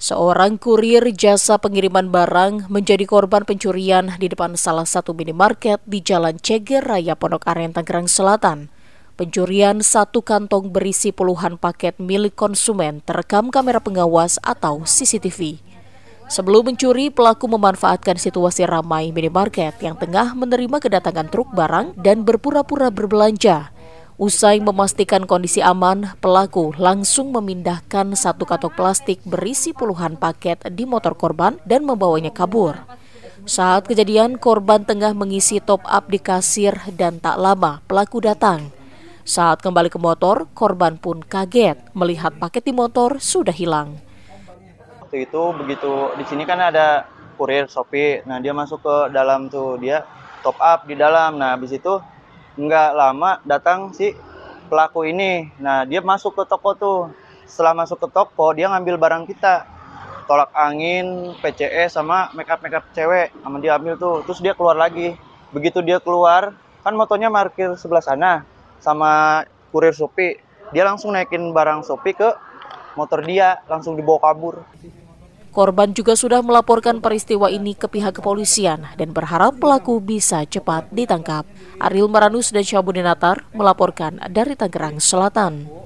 Seorang kurir jasa pengiriman barang menjadi korban pencurian di depan salah satu minimarket di Jalan Ceger Raya Pondok Aren, Tangerang Selatan. Pencurian satu kantong berisi puluhan paket milik konsumen terekam kamera pengawas atau CCTV. Sebelum mencuri, pelaku memanfaatkan situasi ramai minimarket yang tengah menerima kedatangan truk barang dan berpura-pura berbelanja. Usai memastikan kondisi aman, pelaku langsung memindahkan satu katok plastik berisi puluhan paket di motor korban dan membawanya kabur. Saat kejadian, korban tengah mengisi top up di kasir dan tak lama pelaku datang. Saat kembali ke motor, korban pun kaget melihat paket di motor sudah hilang. Waktu itu begitu di sini kan ada kurir Shopee, nah dia masuk ke dalam tuh dia top up di dalam. Nah habis itu nggak lama datang si pelaku ini nah dia masuk ke toko tuh setelah masuk ke toko dia ngambil barang kita tolak angin PCE sama makeup makeup cewek sama dia ambil tuh terus dia keluar lagi begitu dia keluar kan motonya markir sebelah sana sama kurir sopi dia langsung naikin barang sopi ke motor dia langsung dibawa kabur Korban juga sudah melaporkan peristiwa ini ke pihak kepolisian dan berharap pelaku bisa cepat ditangkap. Aril Maranus dan Syabudinatar Natar melaporkan dari Tangerang Selatan.